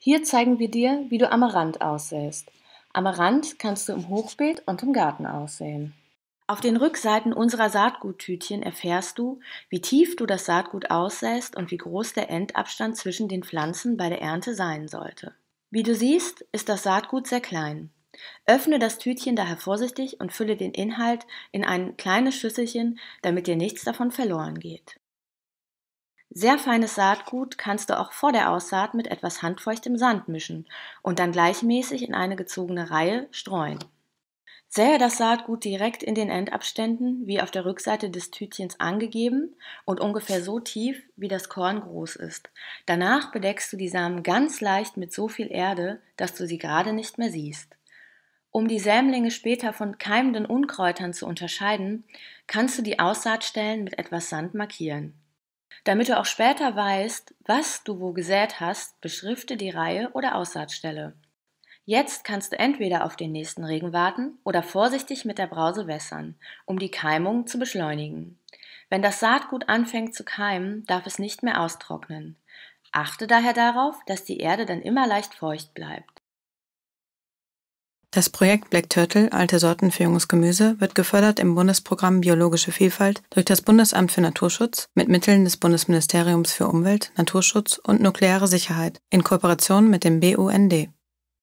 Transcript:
Hier zeigen wir dir, wie du Amaranth aussäst. Amaranth kannst du im Hochbeet und im Garten aussehen. Auf den Rückseiten unserer Saatguttütchen erfährst du, wie tief du das Saatgut aussäst und wie groß der Endabstand zwischen den Pflanzen bei der Ernte sein sollte. Wie du siehst, ist das Saatgut sehr klein. Öffne das Tütchen daher vorsichtig und fülle den Inhalt in ein kleines Schüsselchen, damit dir nichts davon verloren geht. Sehr feines Saatgut kannst du auch vor der Aussaat mit etwas handfeuchtem Sand mischen und dann gleichmäßig in eine gezogene Reihe streuen. Sähe das Saatgut direkt in den Endabständen, wie auf der Rückseite des Tütchens angegeben und ungefähr so tief, wie das Korn groß ist. Danach bedeckst du die Samen ganz leicht mit so viel Erde, dass du sie gerade nicht mehr siehst. Um die Sämlinge später von keimenden Unkräutern zu unterscheiden, kannst du die Aussaatstellen mit etwas Sand markieren. Damit du auch später weißt, was du wo gesät hast, beschrifte die Reihe oder Aussaatstelle. Jetzt kannst du entweder auf den nächsten Regen warten oder vorsichtig mit der Brause wässern, um die Keimung zu beschleunigen. Wenn das Saatgut anfängt zu keimen, darf es nicht mehr austrocknen. Achte daher darauf, dass die Erde dann immer leicht feucht bleibt. Das Projekt Black Turtle, alte Sorten für junges Gemüse, wird gefördert im Bundesprogramm Biologische Vielfalt durch das Bundesamt für Naturschutz mit Mitteln des Bundesministeriums für Umwelt, Naturschutz und nukleare Sicherheit in Kooperation mit dem BUND.